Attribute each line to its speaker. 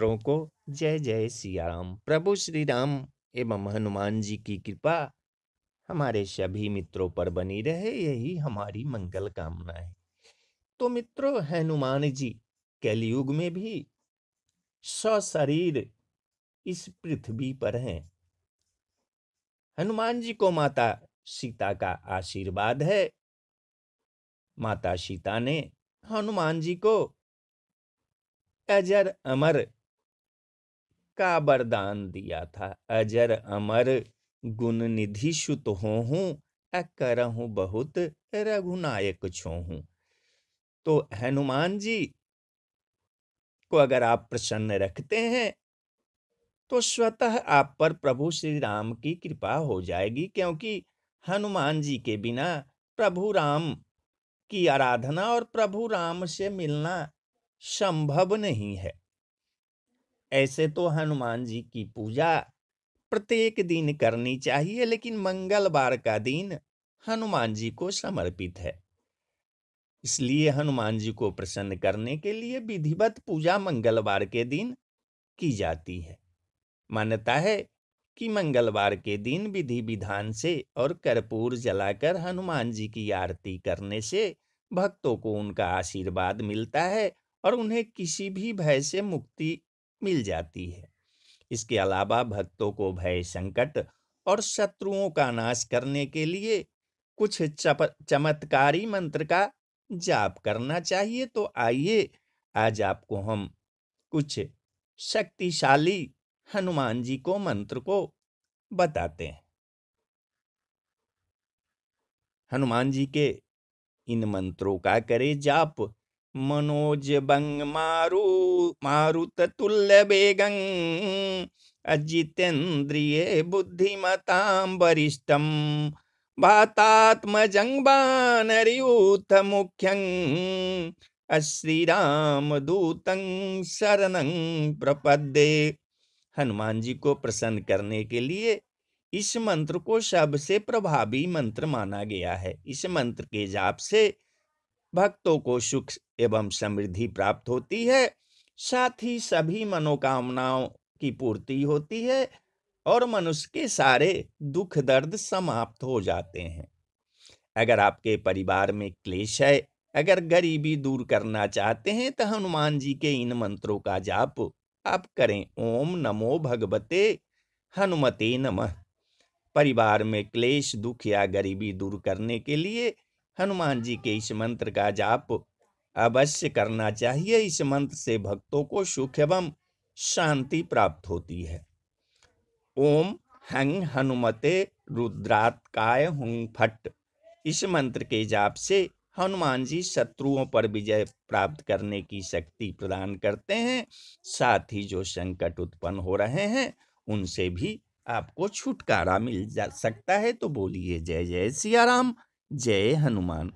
Speaker 1: मित्रों को जय जय सिया राम प्रभु श्री राम एवं हनुमान जी की कृपा हमारे सभी मित्रों पर बनी रहे यही हमारी मंगल कामना है तो मित्रों हनुमान जी कलयुग में भी शरीर इस पृथ्वी पर हैं हनुमान जी को माता सीता का आशीर्वाद है माता सीता ने हनुमान जी को अजर अमर का वरदान दिया था अजर अमर गुण निधि सुत होहूँ करहूँ बहुत रघुनायक छो छोहूँ तो हनुमान जी को अगर आप प्रसन्न रखते हैं तो स्वतः आप पर प्रभु श्री राम की कृपा हो जाएगी क्योंकि हनुमान जी के बिना प्रभु राम की आराधना और प्रभु राम से मिलना संभव नहीं है ऐसे तो हनुमान जी की पूजा प्रत्येक दिन करनी चाहिए लेकिन मंगलवार का दिन हनुमान जी को समर्पित है इसलिए हनुमान जी को प्रसन्न करने के लिए विधिवत पूजा मंगलवार के दिन की जाती है मान्यता है कि मंगलवार के दिन विधि विधान से और कर्पूर जलाकर हनुमान जी की आरती करने से भक्तों को उनका आशीर्वाद मिलता है और उन्हें किसी भी भय से मुक्ति मिल जाती है इसके अलावा भक्तों को भय संकट और शत्रुओं का नाश करने के लिए कुछ चप, चमत्कारी मंत्र का जाप करना चाहिए तो आइए आज आपको हम कुछ शक्तिशाली हनुमान जी को मंत्र को बताते हैं हनुमान जी के इन मंत्रों का करे जाप मनोज बंग मारू मारुत तुल्य बेगं अजितेन्द्रिय बुद्धिमतां वरिष्ठं भातात्मजं बानरियूथ मुख्यं अश्रीरामदूतं शरणं प्रपदे हनुमान जी को प्रसन्न करने के लिए इस मंत्र को सबसे प्रभावी मंत्र माना गया है इस मंत्र के जाप से भक्तों को सुख एवं समृद्धि प्राप्त होती है साथ ही सभी मनोकामनाओं की पूर्ति होती है और मनुष्य के सारे दुख दर्द समाप्त हो जाते हैं अगर आपके परिवार में क्लेश है अगर गरीबी दूर करना चाहते हैं तो हनुमान जी के इन मंत्रों का जाप आप करें ओम नमो भगवते हनुमते नमः परिवार में क्लेश दुख या गरीबी दूर करने के लिए हनुमान जी के इस मंत्र का जाप अवश्य करना चाहिए इस मंत्र से भक्तों को सुख एवं शांति प्राप्त होती है ओम हंग हनुमते रुद्रात्काय हुंग फट इस मंत्र के जाप से हनुमान जी शत्रुओं पर विजय प्राप्त करने की शक्ति प्रदान करते हैं साथ ही जो संकट उत्पन्न हो रहे हैं उनसे भी आपको छुटकारा मिल जा सकता है तो बोलिए जय जय सियाराम जय हनुमान